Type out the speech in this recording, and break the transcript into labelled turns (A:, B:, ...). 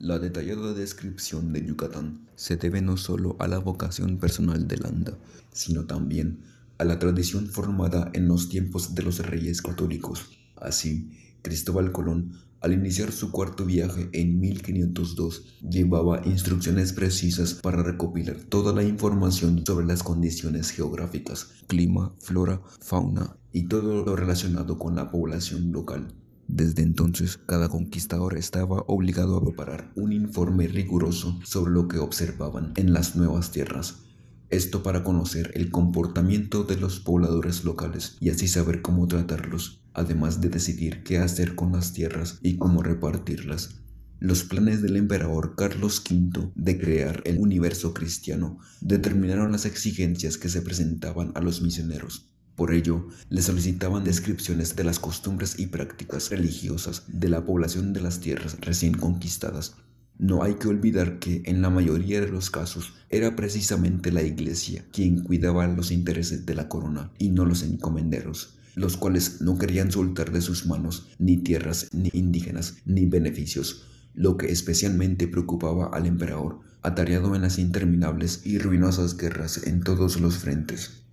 A: La detallada descripción
B: de Yucatán se debe no solo a la vocación personal de Landa, sino también a la tradición formada en los tiempos de los reyes católicos. Así, Cristóbal Colón, al iniciar su cuarto viaje en 1502, llevaba instrucciones precisas para recopilar toda la información sobre las condiciones geográficas, clima, flora, fauna y todo lo relacionado con la población local. Desde entonces, cada conquistador estaba obligado a preparar un informe riguroso sobre lo que observaban en las nuevas tierras. Esto para conocer el comportamiento de los pobladores locales y así saber cómo tratarlos, además de decidir qué hacer con las tierras y cómo repartirlas. Los planes del emperador Carlos V de crear el universo cristiano determinaron las exigencias que se presentaban a los misioneros. Por ello, le solicitaban descripciones de las costumbres y prácticas religiosas de la población de las tierras recién conquistadas. No hay que olvidar que, en la mayoría de los casos, era precisamente la iglesia quien cuidaba los intereses de la corona y no los encomenderos, los cuales no querían soltar de sus manos ni tierras, ni indígenas, ni beneficios, lo que especialmente preocupaba al emperador,
A: atareado en las interminables y ruinosas guerras en todos los frentes.